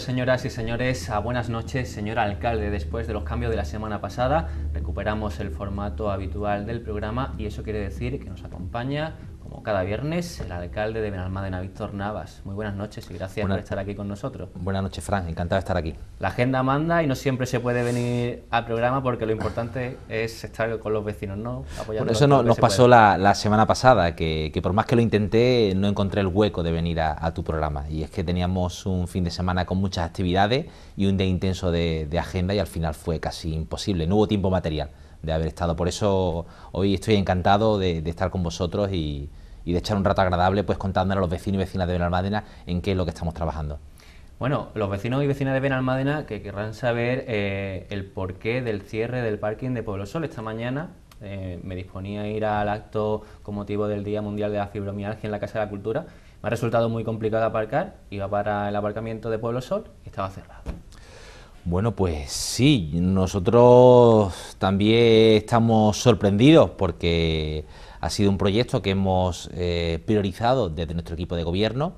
señoras y señores, a Buenas noches, señor alcalde. Después de los cambios de la semana pasada, recuperamos el formato habitual del programa y eso quiere decir que nos acompaña cada viernes, el alcalde de Benalmádena, Víctor Navas. Muy buenas noches y gracias por estar aquí con nosotros. Buenas noches, Fran, encantado de estar aquí. La agenda manda y no siempre se puede venir al programa porque lo importante es estar con los vecinos, ¿no? eso nos pasó la, semana pasada, que, por más que lo intenté, no encontré el hueco de venir a, tu programa. Y es que teníamos un fin de semana con muchas actividades y un día intenso de agenda y al final fue casi imposible, no hubo tiempo material de haber estado. Por eso hoy estoy encantado de, estar con vosotros y, de echar un rato agradable pues contándole a los vecinos y vecinas de Benalmádena en qué es lo que estamos trabajando. Bueno, los vecinos y vecinas de Benalmádena que querrán saber eh, el porqué del cierre del parking de Pueblo Sol esta mañana. Eh, me disponía a ir al acto con motivo del Día Mundial de la Fibromialgia en la Casa de la Cultura. Me ha resultado muy complicado aparcar, iba para el aparcamiento de Pueblo Sol y estaba cerrado. Bueno, pues sí, nosotros también estamos sorprendidos porque ha sido un proyecto que hemos eh, priorizado desde nuestro equipo de gobierno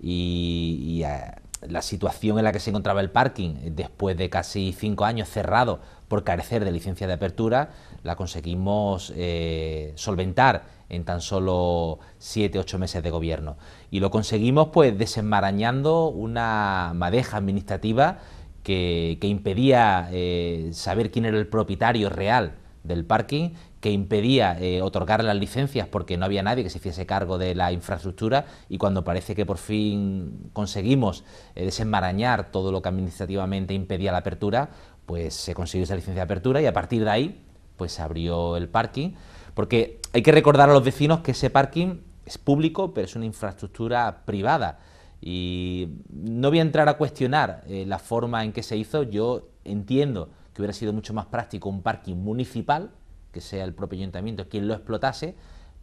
y, eh, la situación en la que se encontraba el parking después de casi cinco años cerrado por carecer de licencia de apertura, la conseguimos eh, solventar en tan solo siete, ocho meses de gobierno. Y lo conseguimos pues desenmarañando una madeja administrativa que, impedía eh, saber quién era el propietario real del parking, que impedía eh, otorgar las licencias porque no había nadie que se hiciese cargo de la infraestructura y cuando parece que por fin conseguimos eh, desenmarañar todo lo que administrativamente impedía la apertura, pues se consiguió esa licencia de apertura y a partir de ahí pues se abrió el parking, porque hay que recordar a los vecinos que ese parking es público, pero es una infraestructura privada. Y no voy a entrar a cuestionar eh, la forma en que se hizo. Yo entiendo que hubiera sido mucho más práctico un parking municipal, que sea el propio ayuntamiento quien lo explotase,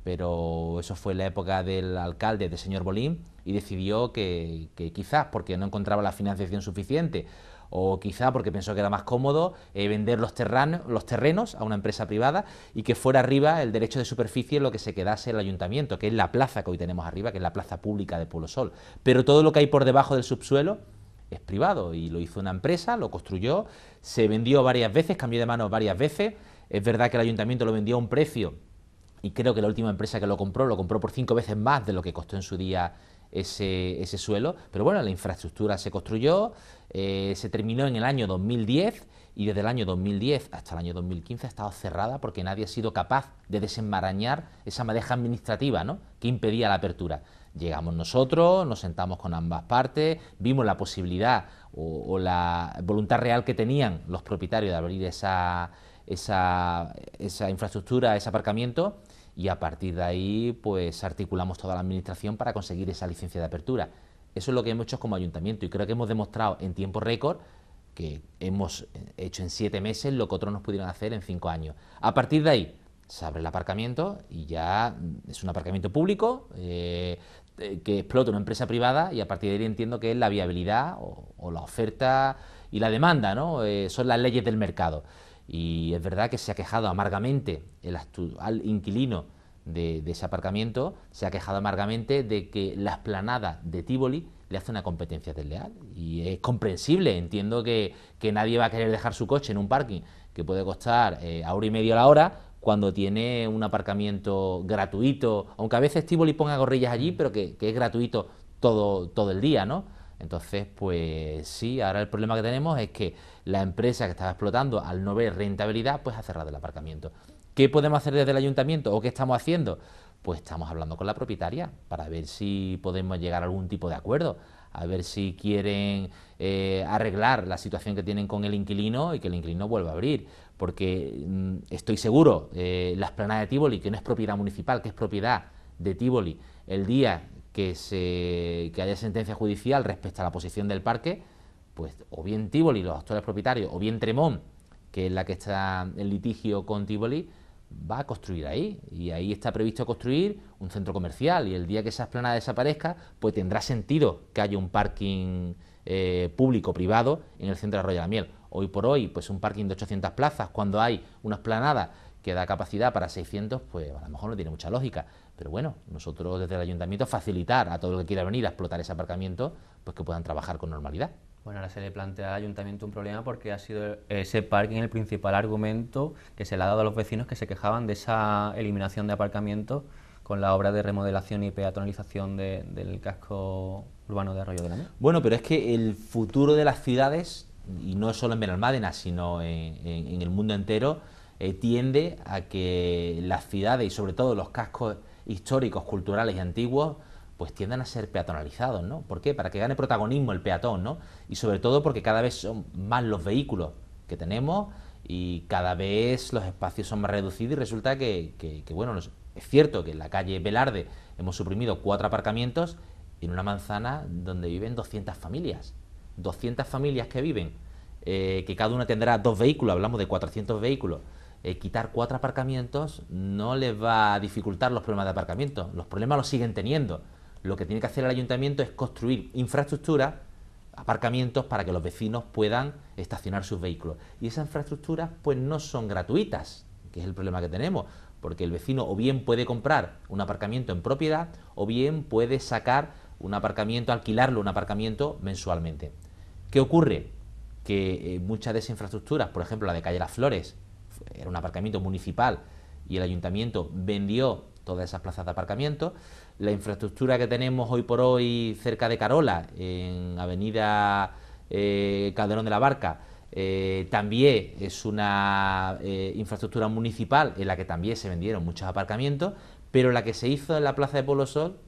pero eso fue la época del alcalde, del señor Bolín, y decidió que quizás porque no encontraba la financiación suficiente o quizá porque pensó que era más cómodo eh, vender los, los terrenos a una empresa privada y que fuera arriba el derecho de superficie lo que se quedase el ayuntamiento, que es la plaza que hoy tenemos arriba, que es la plaza pública de Pueblo Sol. Pero todo lo que hay por debajo del subsuelo es privado y lo hizo una empresa, lo construyó, se vendió varias veces, cambió de manos varias veces, es verdad que el ayuntamiento lo vendió a un precio y creo que la última empresa que lo compró lo compró por cinco veces más de lo que costó en su día ese, suelo. Pero bueno, la infraestructura se construyó, eh, se terminó en el año 2010 y desde el año 2010 hasta el año 2015 ha estado cerrada porque nadie ha sido capaz de desenmarañar esa madeja administrativa que impedía la apertura. Llegamos nosotros, nos sentamos con ambas partes, vimos la posibilidad o, la voluntad real que tenían los propietarios de abrir esa infraestructura, ese aparcamiento y a partir de ahí pues articulamos toda la administración para conseguir esa licencia de apertura. Eso es lo que hemos hecho como ayuntamiento y creo que hemos demostrado en tiempo récord que hemos eh, hecho en siete meses lo que otros nos pudieron hacer en cinco años. A partir de ahí se abre el aparcamiento y ya mm, es un aparcamiento público eh, eh, que explota una empresa privada y a partir de ahí entiendo que es la viabilidad o, la oferta y la demanda, ¿no? son las leyes del mercado. Y es verdad que se ha quejado amargamente el actual inquilino de, ese aparcamiento, se ha quejado amargamente de que la esplanada de Tivoli le hace una competencia desleal. Y es comprensible, entiendo que, nadie va a querer dejar su coche en un parking que puede costar eh, a hora y media a la hora cuando tiene un aparcamiento gratuito, aunque a veces Tivoli ponga gorrillas allí, pero que, es gratuito todo, todo el día, ¿no? Entonces, pues sí, ahora el problema que tenemos es que la empresa que estaba explotando, al no ver rentabilidad, pues ha cerrado el aparcamiento. ¿Qué podemos hacer desde el ayuntamiento o qué estamos haciendo? Pues estamos hablando con la propietaria para ver si podemos llegar a algún tipo de acuerdo, a ver si quieren eh, arreglar la situación que tienen con el inquilino y que el inquilino vuelva a abrir. Porque mm, estoy seguro, eh, las planas de Tivoli, que no es propiedad municipal, que es propiedad de Tivoli, el día que, se, haya sentencia judicial respecto a la posición del parque, pues o bien Tivoli, los actuales propietarios, o bien Tremón, que es la que está en litigio con Tivoli, va a construir ahí. Y ahí está previsto construir un centro comercial. Y el día que esa esplanada desaparezca, pues tendrá sentido que haya un parking eh, público-privado en el centro de Arroyo de la Miel. Hoy por hoy, pues un parking de 800 plazas, cuando hay una esplanada que da capacidad para 600, pues a lo mejor no tiene mucha lógica. Pero bueno, nosotros desde el ayuntamiento facilitar a todo el que quiera venir a explotar ese aparcamiento, pues que puedan trabajar con normalidad. Bueno, ahora se le plantea al ayuntamiento un problema porque ha sido ese parking el principal argumento que se le ha dado a los vecinos que se quejaban de esa eliminación de aparcamiento... con la obra de remodelación y peatonalización del casco urbano de Arroyo de la Mesa. Bueno, pero es que el futuro de las ciudades, y no solo en Benalmádena, sino en el mundo entero, eh, tiende a que las ciudades y sobre todo los cascos históricos, culturales y antiguos pues tiendan a ser peatonalizados, ¿no? ¿Por qué? Para que gane protagonismo el peatón, ¿no? Y sobre todo porque cada vez son más los vehículos que tenemos y cada vez los espacios son más reducidos y resulta que, bueno, es cierto que en la calle Velarde hemos suprimido cuatro aparcamientos en una manzana donde viven 200 familias, 200 familias que viven, eh, que cada una tendrá dos vehículos, hablamos de 400 vehículos, eh, quitar cuatro aparcamientos no les va a dificultar los problemas de aparcamiento. Los problemas los siguen teniendo. Lo que tiene que hacer el ayuntamiento es construir infraestructura, aparcamientos para que los vecinos puedan estacionar sus vehículos. Y esas infraestructuras pues no son gratuitas, que es el problema que tenemos, porque el vecino o bien puede comprar un aparcamiento en propiedad o bien puede sacar un aparcamiento, alquilarlo, un aparcamiento mensualmente. ¿Qué ocurre? Que eh, muchas de esas infraestructuras, por ejemplo la de Calle Las Flores, era un aparcamiento municipal y el ayuntamiento vendió todas esas plazas de aparcamiento. La infraestructura que tenemos hoy por hoy cerca de Carola, en Avenida eh, Calderón de la Barca, eh, también es una eh, infraestructura municipal en la que también se vendieron muchos aparcamientos, pero la que se hizo en la Plaza de Polo Sol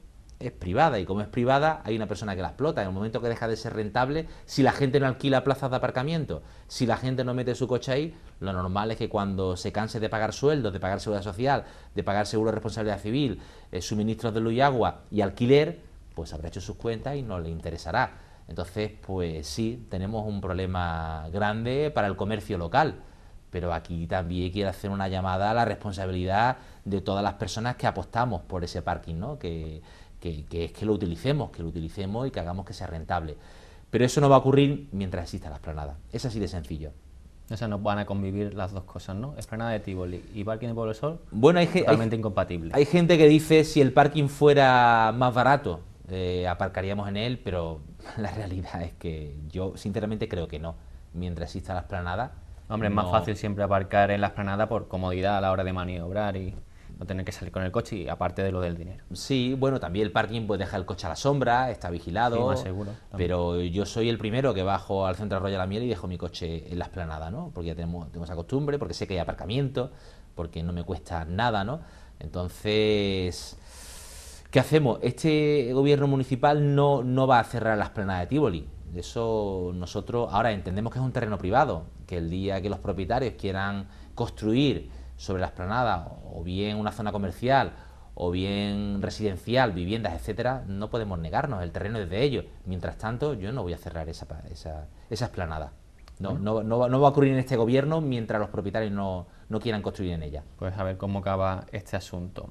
es privada y como es privada hay una persona que la explota. En el momento que deja de ser rentable, si la gente no alquila plazas de aparcamiento, si la gente no mete su coche ahí, lo normal es que cuando se canse de pagar sueldos, de pagar seguridad social, de pagar seguro de responsabilidad civil, eh, suministros de luz y agua y alquiler, pues habrá hecho sus cuentas y no le interesará. Entonces, pues sí, tenemos un problema grande para el comercio local pero aquí también quiero hacer una llamada a la responsabilidad de todas las personas que apostamos por ese parking, ¿no? Que, que, es que lo utilicemos, que lo utilicemos y que hagamos que sea rentable. Pero eso no va a ocurrir mientras exista la esplanada. Es así de sencillo. O sea, no van a convivir las dos cosas, ¿no? Esplanada de Tivoli y parking de Pueblo Sol, bueno, hay totalmente incompatible. Hay gente que dice si el parking fuera más barato, eh, aparcaríamos en él, pero la realidad es que yo sinceramente creo que no. Mientras exista la esplanada... Hombre, es más fácil siempre aparcar en la esplanada por comodidad a la hora de maniobrar y no tener que salir con el coche y aparte de lo del dinero. Sí, bueno, también el parking pues, deja el coche a la sombra, está vigilado, seguro, pero yo soy el primero que bajo al centro de Arroyo de la Miel y dejo mi coche en la esplanada, ¿no? Porque ya tenemos, tenemos esa costumbre, porque sé que hay aparcamiento, porque no me cuesta nada, ¿no? Entonces, ¿qué hacemos? Este gobierno municipal no, no va a cerrar la esplanada de Tivoli. Eso nosotros ahora entendemos que es un terreno privado, que el día que los propietarios quieran construir sobre la esplanada, o bien una zona comercial o bien residencial, viviendas, etcétera, no podemos negarnos, el terreno es de ellos. Mientras tanto, yo no voy a cerrar esa, esa, esa explanada. No, no, no, va, no, va a ocurrir en este gobierno mientras los propietarios no, no quieran construir en ella. Pues a ver cómo acaba este asunto.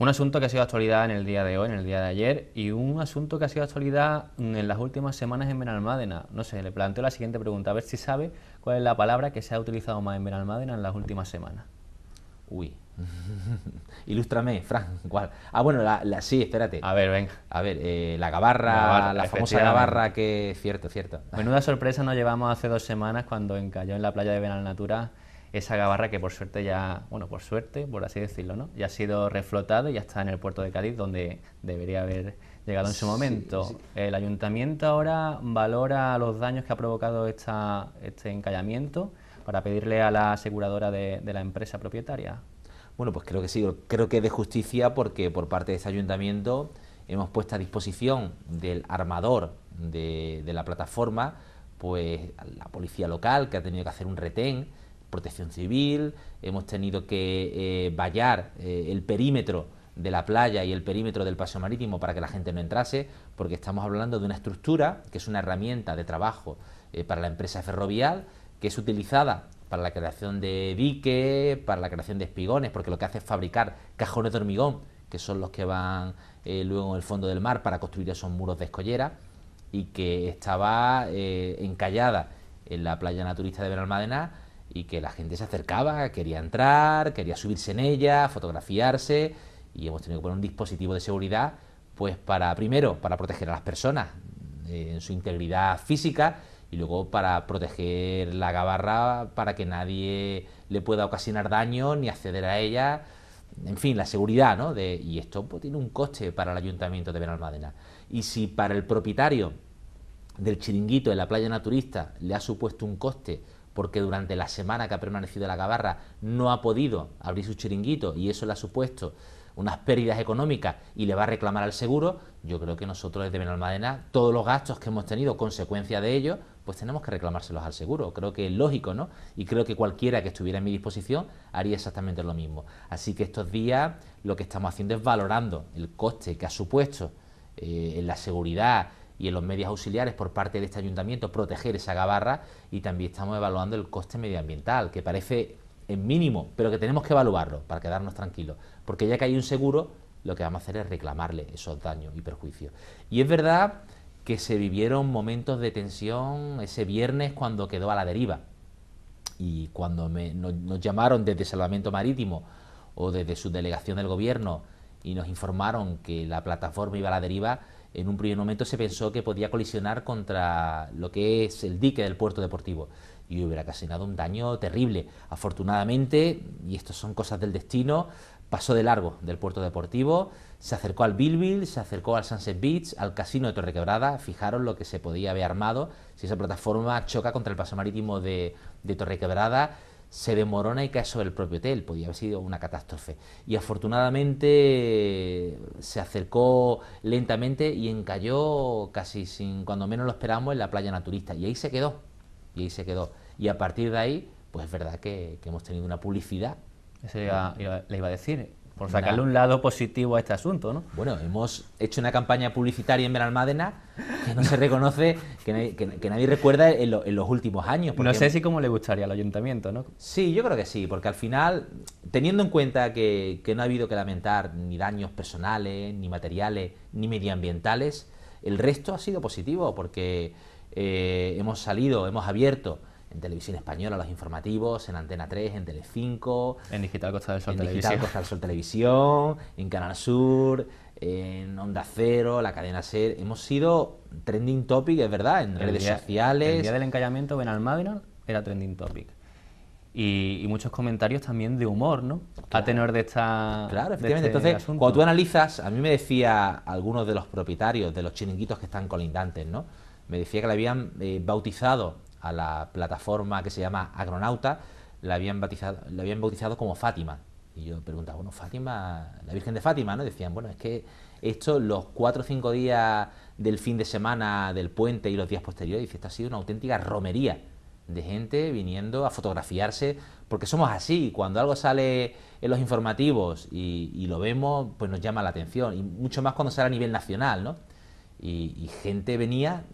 Un asunto que ha sido actualidad en el día de hoy, en el día de ayer, y un asunto que ha sido actualidad en las últimas semanas en Benalmádena. No sé, le planteo la siguiente pregunta, a ver si sabe cuál es la palabra que se ha utilizado más en Benalmádena en las últimas semanas. Uy. Ilústrame, Fran, ¿cuál? Ah, bueno, sí, espérate. A ver, venga. A ver, eh, la gabarra, la, famosa gabarra que... Cierto, cierto. Menuda sorpresa nos llevamos hace dos semanas cuando encalló en la playa de Natura esa gabarra que por suerte ya, bueno, por suerte, por así decirlo, ¿no? Ya ha sido reflotada y ya está en el puerto de Cádiz donde debería haber llegado en su momento. El ayuntamiento ahora valora los daños que ha provocado esta, este encallamiento para pedirle a la aseguradora de, la empresa propietaria? Bueno, pues creo que sí, creo que es de justicia porque por parte de este ayuntamiento hemos puesto a disposición del armador de, la plataforma pues la policía local que ha tenido que hacer un retén, protección civil, hemos tenido que eh, vallar eh, el perímetro de la playa y el perímetro del paso marítimo para que la gente no entrase, porque estamos hablando de una estructura que es una herramienta de trabajo eh, para la empresa ferrovial que es utilizada para la creación de diques, para la creación de espigones, porque lo que hace es fabricar cajones de hormigón, que son los que van eh, luego en el fondo del mar para construir esos muros de escollera, y que estaba eh, encallada en la playa naturista de Benalmádena y que la gente se acercaba, quería entrar, quería subirse en ella, fotografiarse, y hemos tenido que poner un dispositivo de seguridad, pues para, primero, para proteger a las personas eh, en su integridad física, y luego para proteger la gabarra para que nadie le pueda ocasionar daño ni acceder a ella, en fin, la seguridad, ¿no? y esto pues, tiene un coste para el ayuntamiento de Benalmádena. Y si para el propietario del chiringuito en la playa naturista le ha supuesto un coste porque durante la semana que ha permanecido la gabarra no ha podido abrir su chiringuito y eso le ha supuesto unas pérdidas económicas y le va a reclamar al seguro, yo creo que nosotros desde Benalmádena todos los gastos que hemos tenido, consecuencia de ello, pues tenemos que reclamárselos al seguro. Creo que es lógico, ¿no? Y creo que cualquiera que estuviera en mi disposición haría exactamente lo mismo. Así que estos días lo que estamos haciendo es valorando el coste que ha supuesto eh, en la seguridad y en los medios auxiliares por parte de este ayuntamiento proteger esa gabarra y también estamos evaluando el coste medioambiental, que parece mínimo, pero que tenemos que evaluarlo para quedarnos tranquilos. Porque ya que hay un seguro, lo que vamos a hacer es reclamarle esos daños y perjuicios. Y es verdad que se vivieron momentos de tensión ese viernes cuando quedó a la deriva. Y cuando nos, llamaron desde Salvamento Marítimo o desde su delegación del gobierno y nos informaron que la plataforma iba a la deriva, en un primer momento se pensó que podía colisionar contra lo que es el dique del puerto deportivo y hubiera ocasionado un daño terrible. Afortunadamente, y esto son cosas del destino, pasó de largo del puerto deportivo, se acercó al Bilbil, se acercó al Sunset Beach, al casino de Torrequebrada, Fijaron lo que se podía haber armado si esa plataforma choca contra el paso marítimo de, Torre Quebrada, se demorona y cae sobre el propio hotel, podía haber sido una catástrofe. Y afortunadamente se acercó lentamente y encalló casi sin cuando menos lo esperamos en la playa naturista. Y ahí se quedó, y ahí se quedó. Y a partir de ahí, pues es verdad que hemos tenido una publicidad eso le iba a decir, por sacarle un lado positivo a este asunto, ¿no? Bueno, hemos hecho una campaña publicitaria en Benalmádena que no se reconoce, que, nadie, recuerda en, los últimos años. No sé si cómo le gustaría al ayuntamiento, ¿no? Sí, yo creo que sí, porque al final, teniendo en cuenta que, no ha habido que lamentar ni daños personales, ni materiales, ni medioambientales, el resto ha sido positivo, porque eh, hemos salido, hemos abierto en televisión española, los informativos, en Antena 3, en Telecinco, en Digital Costa del Sol en Televisión, Digital Costa Sol Televisión, en Canal Sur, en Onda Cero, la cadena Ser, hemos sido trending topic, es verdad, en redes sociales. El día del encallamiento Benalmádena era trending topic. Y, muchos comentarios también de humor, ¿no? A tenor de esta. Claro, efectivamente. Este Entonces, cuando tú analizas, a mí me decía algunos de los propietarios de los chiringuitos que están colindantes, ¿no? Me decía que le habían eh, bautizado a la plataforma que se llama Agronauta, la habían bautizado, habían bautizado como Fátima. Y yo preguntaba, bueno, Fátima, la Virgen de Fátima, ¿no? decían, bueno, es que esto los cuatro o cinco días del fin de semana del puente y los días posteriores, dice, esto ha sido una auténtica romería de gente viniendo a fotografiarse, porque somos así, cuando algo sale en los informativos y, lo vemos, pues nos llama la atención, y mucho más cuando sale a nivel nacional, ¿no? y gente venía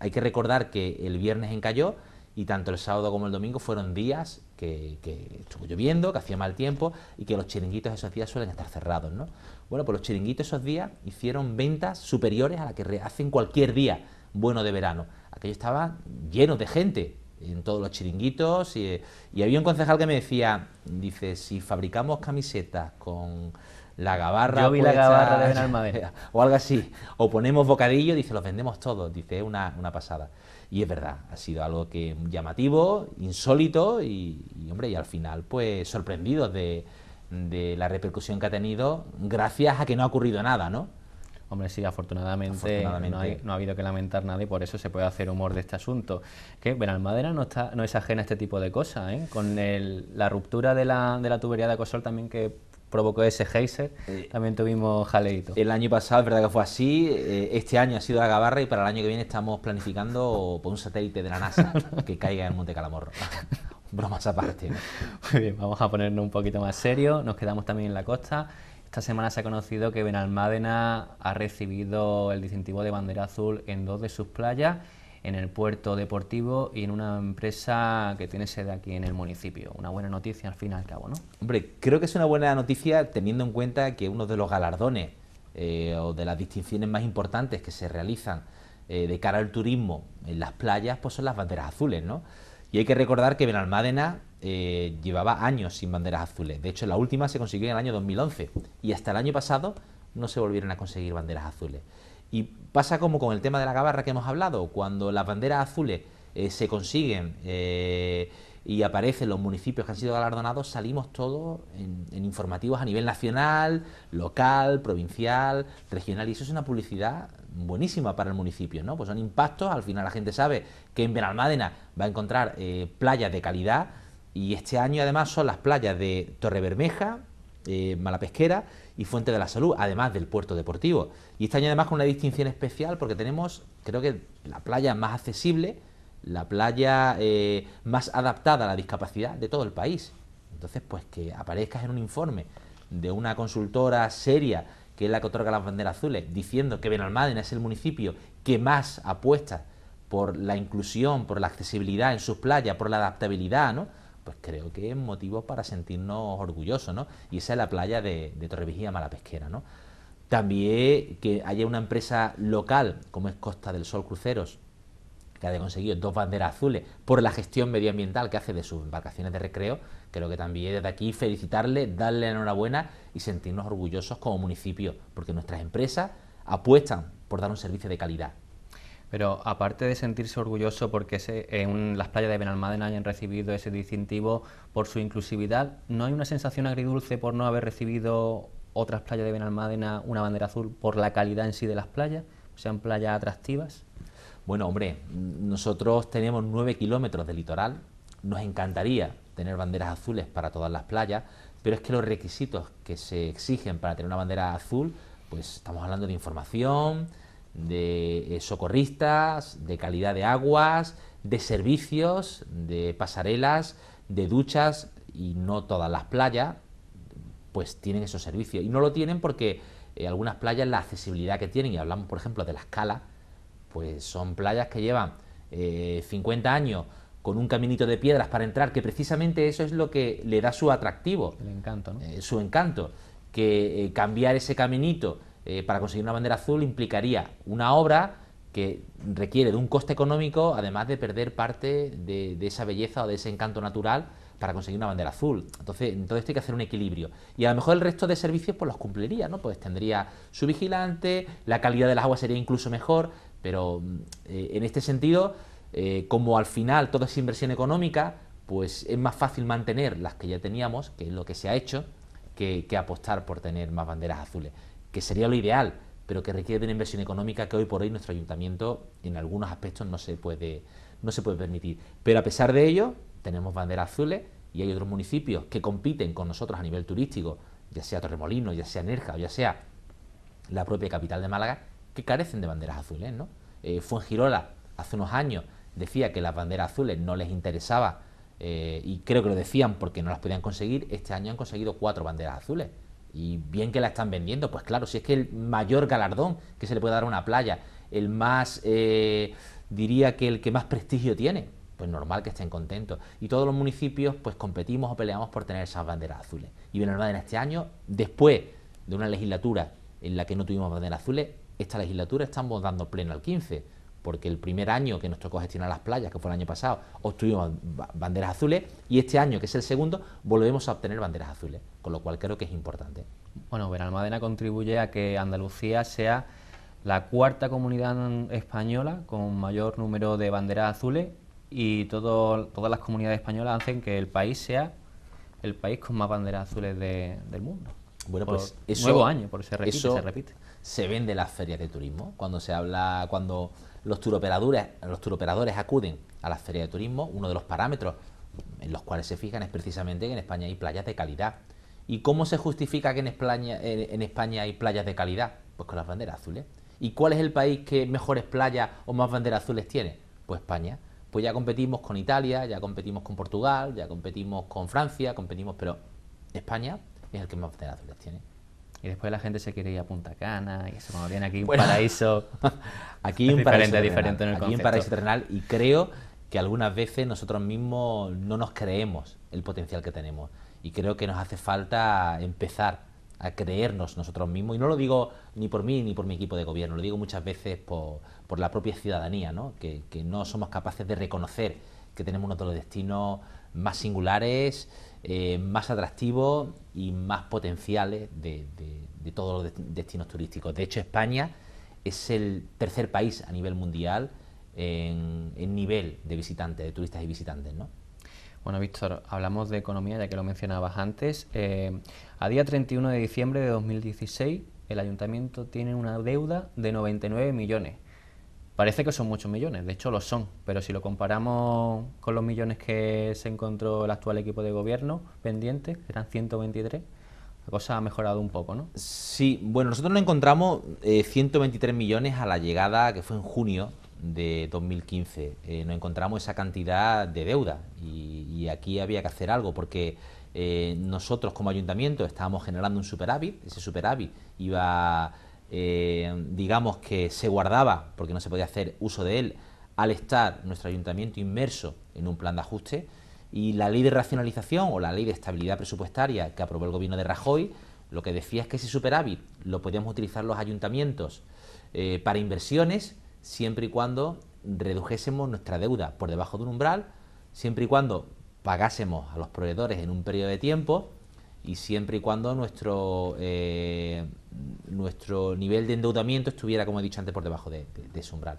hay que recordar que el viernes encalló y tanto el sábado como el domingo fueron días que, estuvo lloviendo, que hacía mal tiempo y que los chiringuitos esos días suelen estar cerrados, ¿no? Bueno, pues los chiringuitos esos días hicieron ventas superiores a las que hacen cualquier día bueno de verano. Aquello estaba lleno de gente en todos los chiringuitos y, eh, y había un concejal que me decía, dice, si fabricamos camisetas con la gabarra. Yo la gabarra de O algo así. O ponemos bocadillo, dice, los vendemos todos. Dice, es una, pasada. Y es verdad, ha sido algo que llamativo, insólito y, hombre, y al final, pues sorprendidos de, la repercusión que ha tenido, gracias a que no ha ocurrido nada, ¿no? Hombre, sí, afortunadamente, No, ha habido que lamentar nada y por eso se puede hacer humor de este asunto. Que Benalmadera no, está, no es ajena a este tipo de cosas, ¿eh? Con la ruptura de la, de la tubería de Acosol también que provocó ese geyser, eh, también tuvimos jaleito. El año pasado verdad que fue así, eh, este año ha sido la y para el año que viene estamos planificando por un satélite de la NASA que caiga en el Monte Calamorro. Bromas aparte. Muy bien, vamos a ponernos un poquito más serio, nos quedamos también en la costa. Esta semana se ha conocido que Benalmádena ha recibido el distintivo de bandera azul en dos de sus playas en el puerto deportivo y en una empresa que tiene sede aquí en el municipio. Una buena noticia al fin y al cabo, ¿no? Hombre, creo que es una buena noticia teniendo en cuenta que uno de los galardones eh, o de las distinciones más importantes que se realizan eh, de cara al turismo en las playas pues son las banderas azules, ¿no? Y hay que recordar que Benalmádena eh, llevaba años sin banderas azules. De hecho, la última se consiguió en el año 2011 y hasta el año pasado no se volvieron a conseguir banderas azules. Y pasa como con el tema de la gabarra que hemos hablado, cuando las banderas azules eh, se consiguen eh, y aparecen los municipios que han sido galardonados, salimos todos en, informativos a nivel nacional, local, provincial, regional, y eso es una publicidad buenísima para el municipio, ¿no? Pues son impactos, al final la gente sabe que en Benalmádena va a encontrar eh, playas de calidad, y este año además son las playas de Torre Bermeja, Malapesquera y Fuente de la Salud, además del puerto deportivo. Y este año además con una distinción especial porque tenemos, creo que, la playa más accesible, la playa eh, más adaptada a la discapacidad de todo el país. Entonces, pues que aparezcas en un informe de una consultora seria, que es la que otorga las banderas azules, diciendo que Benalmádena es el municipio que más apuesta por la inclusión, por la accesibilidad en sus playas, por la adaptabilidad, ¿no? Pues creo que es motivo para sentirnos orgullosos, ¿no? Y esa es la playa de, de Malapesquera, ¿no? También que haya una empresa local, como es Costa del Sol Cruceros, que ha conseguido dos banderas azules por la gestión medioambiental que hace de sus embarcaciones de recreo, creo que también desde aquí felicitarle, darle enhorabuena y sentirnos orgullosos como municipio, porque nuestras empresas apuestan por dar un servicio de calidad. Pero aparte de sentirse orgulloso porque en las playas de Benalmádena hayan recibido ese distintivo por su inclusividad, ¿no hay una sensación agridulce por no haber recibido otras playas de Benalmádena una bandera azul por la calidad en sí de las playas, sean playas atractivas? Bueno, hombre, nosotros tenemos 9 kilómetros de litoral, nos encantaría tener banderas azules para todas las playas, pero es que los requisitos que se exigen para tener una bandera azul, pues estamos hablando de información, de eh, socorristas, de calidad de aguas, de servicios, de pasarelas, de duchas, y no todas las playas pues tienen esos servicios. Y no lo tienen porque eh, algunas playas la accesibilidad que tienen, y hablamos por ejemplo de la escala, pues son playas que llevan 50 eh, años con un caminito de piedras para entrar, que precisamente eso es lo que le da su atractivo. encanto, eh, su encanto. Que cambiar ese caminito para conseguir una bandera azul implicaría una obra que requiere de un coste económico, además de perder parte de esa belleza o de ese encanto natural para conseguir una bandera azul. Entonces, entonces hay que hacer un equilibrio. Y a lo mejor el resto de servicios pues los cumpliría, ¿no? Pues tendría su vigilante, la calidad de las aguas sería incluso mejor, pero mm, eh, en este sentido, eh, como al final toda es inversión económica, pues es más fácil mantener las que ya teníamos, que es lo que se ha hecho, que, apostar por tener más banderas azules, que sería lo ideal, pero que requiere de una inversión económica que hoy por hoy nuestro ayuntamiento en algunos aspectos no se puede, no se puede permitir. Pero a pesar de ello, tenemos banderas azules y hay otros municipios que compiten con nosotros a nivel turístico, ya sea Torremolino, ya sea Nerja o ya sea la propia capital de Málaga, que carecen de banderas azules. ¿no? Eh, Fuengirola hace unos años decía que las banderas azules no les interesaba eh, y creo que lo decían porque no las podían conseguir. Este año han conseguido cuatro banderas azules y bien que la están vendiendo, pues claro, si es que el mayor galardón que se le puede dar a una playa, el más, eh, diría que el que más prestigio tiene, pues normal que estén contentos. Y todos los municipios pues competimos o peleamos por tener esas banderas azules. Y Benalmádena este año, después de una legislatura en la que no tuvimos banderas azules, esta legislatura estamos dando pleno al 15, porque el primer año que nos tocó gestionar las playas, que fue el año pasado, obtuvimos banderas azules y este año, que es el segundo, volvemos a obtener banderas azules, con lo cual creo que es importante. Bueno, Benalmádena contribuye a que Andalucía sea la cuarta comunidad española con mayor número de banderas azules y todas las comunidades españolas hacen que el país sea el país con más banderas azules del mundo. Bueno, pues es nuevo año, por se repite, se repite. Se vende las ferias de turismo cuando se habla cuando los turoperadores, los turoperadores acuden a las ferias de turismo, uno de los parámetros en los cuales se fijan es precisamente que en España hay playas de calidad. ¿Y cómo se justifica que en España, en España hay playas de calidad? Pues con las banderas azules. ¿Y cuál es el país que mejores playas o más banderas azules tiene? Pues España pues ya competimos con Italia, ya competimos con Portugal, ya competimos con Francia, competimos, pero España es el que más las tiene. Y después la gente se quiere ir a Punta Cana, y se a aquí un paraíso. aquí un paraíso diferente, en el aquí un paraíso terrenal y creo que algunas veces nosotros mismos no nos creemos el potencial que tenemos y creo que nos hace falta empezar a creernos nosotros mismos y no lo digo ni por mí ni por mi equipo de gobierno, lo digo muchas veces por por la propia ciudadanía, ¿no? Que, no somos capaces de reconocer que tenemos uno de los destinos más singulares, eh, más atractivos y más potenciales de, todos los destinos turísticos. De hecho, España es el tercer país a nivel mundial en, nivel de visitantes, de turistas y visitantes, ¿no? Bueno, Víctor, hablamos de economía, ya que lo mencionabas antes. Eh, a día 31 de diciembre de 2016, el ayuntamiento tiene una deuda de 99 millones. Parece que son muchos millones, de hecho lo son, pero si lo comparamos con los millones que se encontró el actual equipo de gobierno pendiente, que eran 123, la cosa ha mejorado un poco, ¿no? Sí, bueno, nosotros nos encontramos 123 eh, millones a la llegada, que fue en junio de 2015, eh, nos encontramos esa cantidad de deuda y, aquí había que hacer algo porque... Eh, nosotros como ayuntamiento estábamos generando un superávit, ese superávit iba eh, digamos que se guardaba, porque no se podía hacer uso de él, al estar nuestro ayuntamiento inmerso en un plan de ajuste, y la ley de racionalización o la ley de estabilidad presupuestaria que aprobó el gobierno de Rajoy, lo que decía es que ese superávit lo podíamos utilizar los ayuntamientos eh, para inversiones, siempre y cuando redujésemos nuestra deuda por debajo de un umbral, siempre y cuando pagásemos a los proveedores en un periodo de tiempo y siempre y cuando nuestro eh, nuestro nivel de endeudamiento estuviera, como he dicho antes, por debajo de, ese umbral.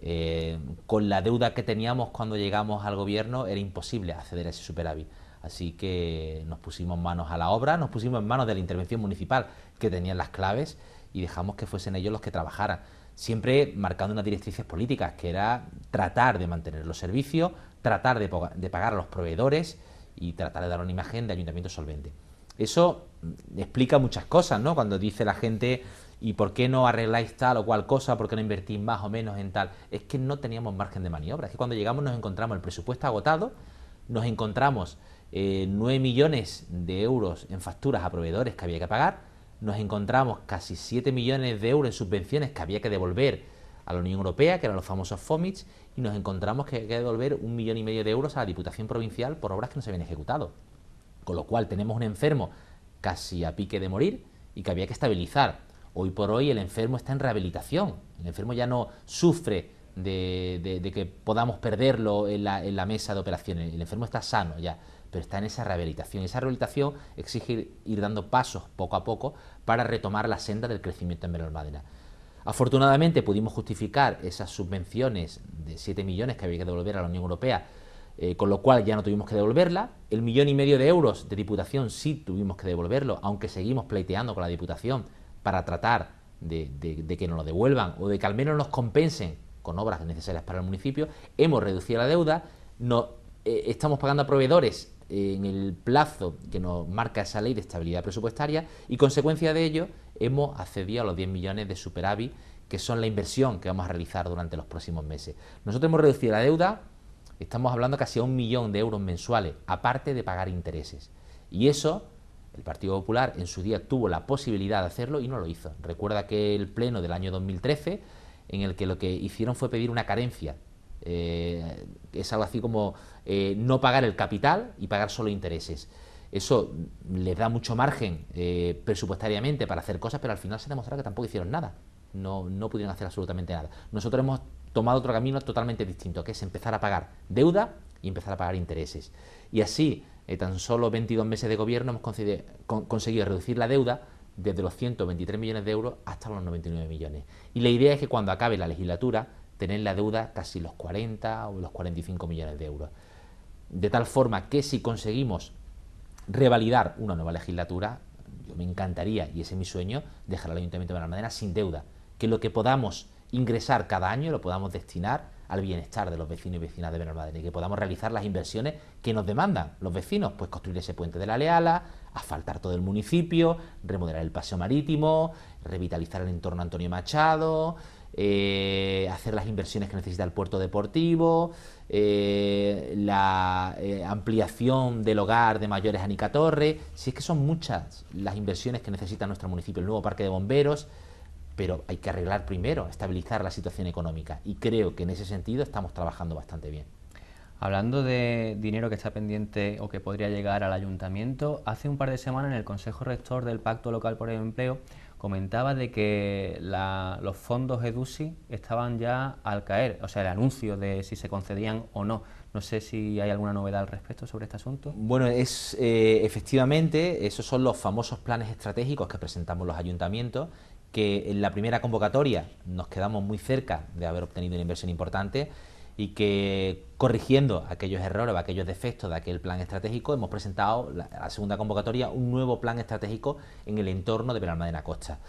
Eh, con la deuda que teníamos cuando llegamos al gobierno era imposible acceder a ese superávit. Así que nos pusimos manos a la obra, nos pusimos en manos de la intervención municipal, que tenían las claves, y dejamos que fuesen ellos los que trabajaran, siempre marcando unas directrices políticas, que era tratar de mantener los servicios, tratar de pagar a los proveedores y tratar de dar una imagen de ayuntamiento solvente. Eso mm, explica muchas cosas, ¿no? Cuando dice la gente, ¿y por qué no arregláis tal o cual cosa? ¿Por qué no invertís más o menos en tal? Es que no teníamos margen de maniobra. Es que cuando llegamos nos encontramos el presupuesto agotado, nos encontramos 9 eh, millones de euros en facturas a proveedores que había que pagar, nos encontramos casi 7 millones de euros en subvenciones que había que devolver a la Unión Europea, que eran los famosos FOMIC, y nos encontramos que hay que devolver un millón y medio de euros a la Diputación Provincial por obras que no se habían ejecutado. Con lo cual tenemos un enfermo casi a pique de morir y que había que estabilizar. Hoy por hoy el enfermo está en rehabilitación, el enfermo ya no sufre de, que podamos perderlo en la, mesa de operaciones, el enfermo está sano ya, pero está en esa rehabilitación. y Esa rehabilitación exige ir, dando pasos poco a poco para retomar la senda del crecimiento en madera. Afortunadamente pudimos justificar esas subvenciones de 7 millones que había que devolver a la Unión Europea eh, con lo cual ya no tuvimos que devolverla. El millón y medio de euros de Diputación sí tuvimos que devolverlo, aunque seguimos pleiteando con la Diputación para tratar de, que nos lo devuelvan o de que al menos nos compensen con obras necesarias para el municipio. Hemos reducido la deuda, no, eh, estamos pagando a proveedores en el plazo que nos marca esa ley de estabilidad presupuestaria y consecuencia de ello hemos accedido a los 10 millones de superávit que son la inversión que vamos a realizar durante los próximos meses. Nosotros hemos reducido la deuda Estamos hablando casi a un millón de euros mensuales, aparte de pagar intereses. Y eso, el Partido Popular en su día tuvo la posibilidad de hacerlo y no lo hizo. Recuerda que el Pleno del año 2013, en el que lo que hicieron fue pedir una carencia, eh, es algo así como eh, no pagar el capital y pagar solo intereses. Eso les da mucho margen eh, presupuestariamente para hacer cosas, pero al final se demostró que tampoco hicieron nada. No, no pudieron hacer absolutamente nada. Nosotros hemos tomado otro camino totalmente distinto, que es empezar a pagar deuda y empezar a pagar intereses. Y así, en eh, tan solo 22 meses de gobierno hemos conseguido reducir la deuda desde los 123 millones de euros hasta los 99 millones. Y la idea es que cuando acabe la legislatura, tener la deuda casi los 40 o los 45 millones de euros. De tal forma que si conseguimos revalidar una nueva legislatura, yo me encantaría, y ese es mi sueño, dejar al Ayuntamiento de Granada sin deuda. Que lo que podamos ingresar cada año lo podamos destinar al bienestar de los vecinos y vecinas de Benalmádena y que podamos realizar las inversiones que nos demandan los vecinos, pues construir ese puente de la Leala, asfaltar todo el municipio, remodelar el paseo marítimo, revitalizar el entorno Antonio Machado, eh, hacer las inversiones que necesita el puerto deportivo, eh, la eh, ampliación del hogar de mayores Anica Torre, si es que son muchas las inversiones que necesita nuestro municipio, el nuevo parque de bomberos, pero hay que arreglar primero, estabilizar la situación económica. Y creo que en ese sentido estamos trabajando bastante bien. Hablando de dinero que está pendiente o que podría llegar al ayuntamiento, hace un par de semanas en el Consejo Rector del Pacto Local por el Empleo comentaba de que los fondos EDUSI estaban ya al caer, o sea, el anuncio de si se concedían o no. No sé si hay alguna novedad al respecto sobre este asunto. Bueno, es eh, efectivamente, esos son los famosos planes estratégicos que presentamos los ayuntamientos que en la primera convocatoria nos quedamos muy cerca de haber obtenido una inversión importante y que corrigiendo aquellos errores o aquellos defectos de aquel plan estratégico hemos presentado la, la segunda convocatoria un nuevo plan estratégico en el entorno de la Costa.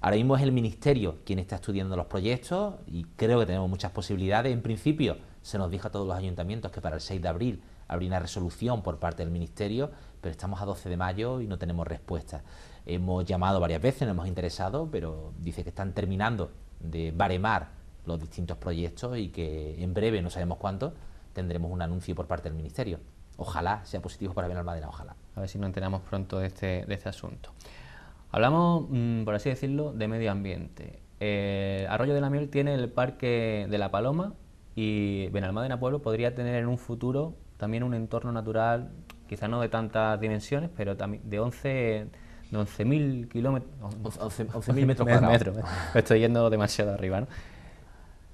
Ahora mismo es el Ministerio quien está estudiando los proyectos y creo que tenemos muchas posibilidades. En principio se nos dijo a todos los ayuntamientos que para el 6 de abril habría una resolución por parte del Ministerio, pero estamos a 12 de mayo y no tenemos respuesta. Hemos llamado varias veces, nos hemos interesado, pero dice que están terminando de baremar los distintos proyectos y que en breve, no sabemos cuánto, tendremos un anuncio por parte del Ministerio. Ojalá sea positivo para Benalmádena, ojalá. A ver si nos enteramos pronto de este, este asunto. Hablamos, mm, por así decirlo, de medio ambiente. Eh, Arroyo de la Miel tiene el Parque de la Paloma y Benalmádena Pueblo podría tener en un futuro también un entorno natural, quizá no de tantas dimensiones, pero de 11 11.000 kilómetros... 11.000 metros cuadrados. Metro, estoy yendo demasiado arriba, ¿no?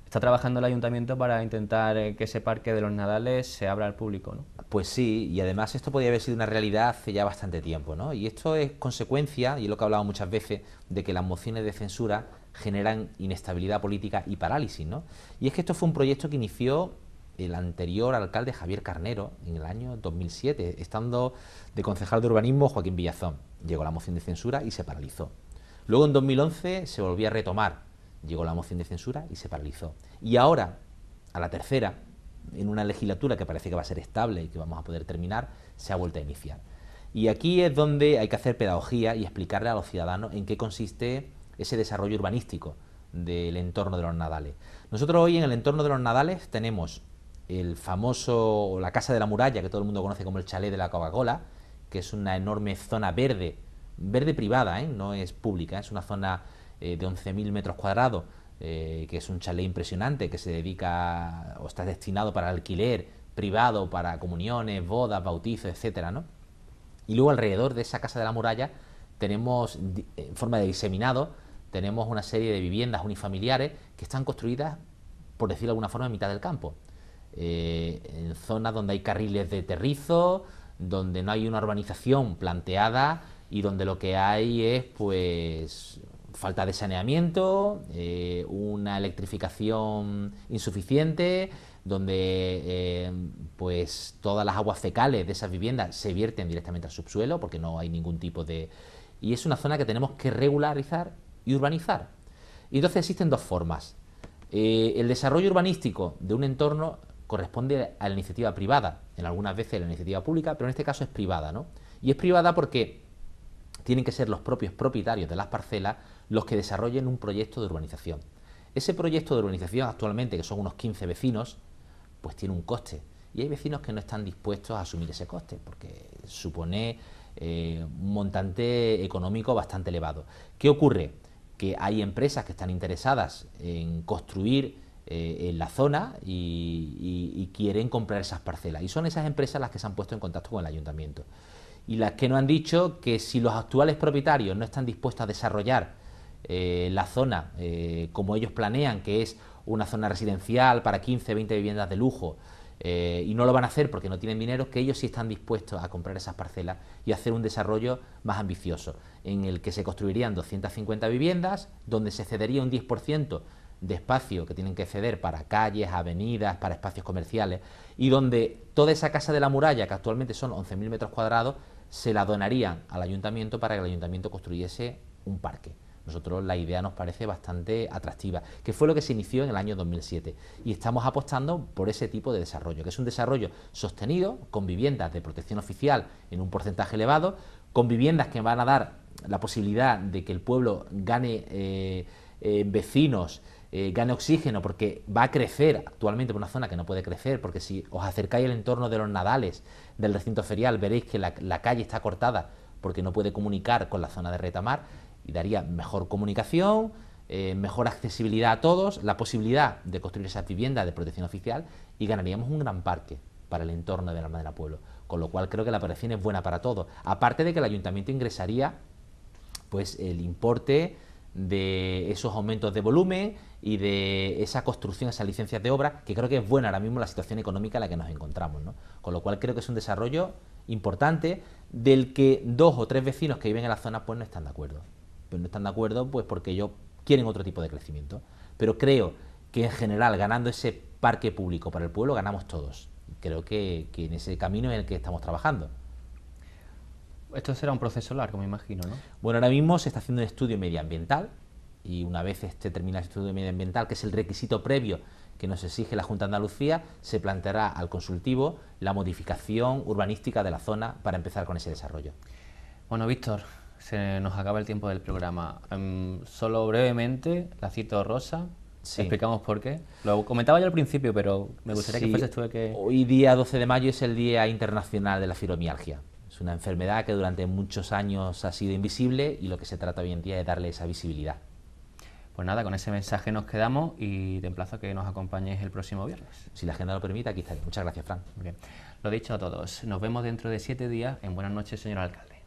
Está trabajando el ayuntamiento para intentar eh, que ese parque de los Nadales se abra al público, ¿no? Pues sí, y además esto podría haber sido una realidad hace ya bastante tiempo, ¿no? Y esto es consecuencia, y es lo que he hablado muchas veces, de que las mociones de censura generan inestabilidad política y parálisis, ¿no? Y es que esto fue un proyecto que inició el anterior alcalde Javier Carnero en el año 2007, estando de concejal de urbanismo Joaquín Villazón llegó la moción de censura y se paralizó. Luego en 2011 se volvió a retomar, llegó la moción de censura y se paralizó. Y ahora, a la tercera, en una legislatura que parece que va a ser estable y que vamos a poder terminar, se ha vuelto a iniciar. Y aquí es donde hay que hacer pedagogía y explicarle a los ciudadanos en qué consiste ese desarrollo urbanístico del entorno de los Nadales. Nosotros hoy en el entorno de los Nadales tenemos el famoso, la Casa de la Muralla, que todo el mundo conoce como el chalet de la Coca-Cola, que es una enorme zona verde, verde privada, ¿eh? no es pública, es una zona eh, de 11.000 metros cuadrados, eh, que es un chalet impresionante, que se dedica o está destinado para alquiler privado, para comuniones, bodas, bautizos, etcétera, Y luego alrededor de esa casa de la muralla tenemos, en forma de diseminado, tenemos una serie de viviendas unifamiliares que están construidas, por decirlo de alguna forma, en mitad del campo. en zonas donde hay carriles de terrizo, donde no hay una urbanización planteada y donde lo que hay es pues falta de saneamiento, eh, una electrificación insuficiente, donde eh, pues todas las aguas fecales de esas viviendas se vierten directamente al subsuelo porque no hay ningún tipo de... Y es una zona que tenemos que regularizar y urbanizar. Y entonces existen dos formas. Eh, el desarrollo urbanístico de un entorno corresponde a la iniciativa privada, en algunas veces la iniciativa pública, pero en este caso es privada, ¿no? Y es privada porque tienen que ser los propios propietarios de las parcelas los que desarrollen un proyecto de urbanización. Ese proyecto de urbanización actualmente, que son unos 15 vecinos, pues tiene un coste. Y hay vecinos que no están dispuestos a asumir ese coste, porque supone eh, un montante económico bastante elevado. ¿Qué ocurre? Que hay empresas que están interesadas en construir eh, en la zona y, quieren comprar esas parcelas. Y son esas empresas las que se han puesto en contacto con el ayuntamiento. Y las que nos han dicho que si los actuales propietarios no están dispuestos a desarrollar eh, la zona eh, como ellos planean, que es una zona residencial para 15, 20 viviendas de lujo, y no lo van a hacer porque no tienen dinero, que ellos sí están dispuestos a comprar esas parcelas y hacer un desarrollo más ambicioso, en el que se construirían 250 viviendas, donde se cedería un 10% de espacio que tienen que ceder para calles, avenidas, para espacios comerciales, y donde toda esa casa de la muralla, que actualmente son 11.000 metros cuadrados, se la donarían al ayuntamiento para que el ayuntamiento construyese un parque. Nosotros la idea nos parece bastante atractiva, que fue lo que se inició en el año 2007 y estamos apostando por ese tipo de desarrollo, que es un desarrollo sostenido con viviendas de protección oficial en un porcentaje elevado, con viviendas que van a dar la posibilidad de que el pueblo gane eh, eh, vecinos eh, gane oxígeno, porque va a crecer actualmente por una zona que no puede crecer, porque si os acercáis al entorno de los nadales del recinto ferial, veréis que la, calle está cortada porque no puede comunicar con la zona de retamar y daría mejor comunicación, eh, mejor accesibilidad a todos, la posibilidad de construir esa vivienda de protección oficial y ganaríamos un gran parque para el entorno de la Madera Pueblo. Con lo cual creo que la operación es buena para todos. Aparte de que el ayuntamiento ingresaría pues el importe de esos aumentos de volumen y de esa construcción, esas licencias de obra, que creo que es buena ahora mismo la situación económica en la que nos encontramos. ¿no? Con lo cual creo que es un desarrollo importante del que dos o tres vecinos que viven en la zona pues no están de acuerdo. no están de acuerdo pues porque ellos quieren otro tipo de crecimiento. Pero creo que en general ganando ese parque público para el pueblo ganamos todos. Creo que en ese camino en el que estamos trabajando esto será un proceso largo, me imagino, ¿no? Bueno, ahora mismo se está haciendo un estudio medioambiental y una vez este termina el estudio medioambiental, que es el requisito previo que nos exige la Junta de Andalucía, se planteará al consultivo la modificación urbanística de la zona para empezar con ese desarrollo. Bueno, Víctor, se nos acaba el tiempo del programa. Em, solo brevemente, la cito Rosa, Explicamos por qué. Lo comentaba yo al principio, pero me gustaría que fuese tú que... Hoy día 12 de mayo es el Día Internacional de la Fibromialgia. Es una enfermedad que durante muchos años ha sido invisible y lo que se trata hoy en día es darle esa visibilidad. Pues nada, con ese mensaje nos quedamos y te emplazo a que nos acompañes el próximo viernes. Si la agenda lo permite, aquí estaré. Muchas gracias, Fran. Lo dicho a todos, nos vemos dentro de siete días. En buenas noches, señor alcalde.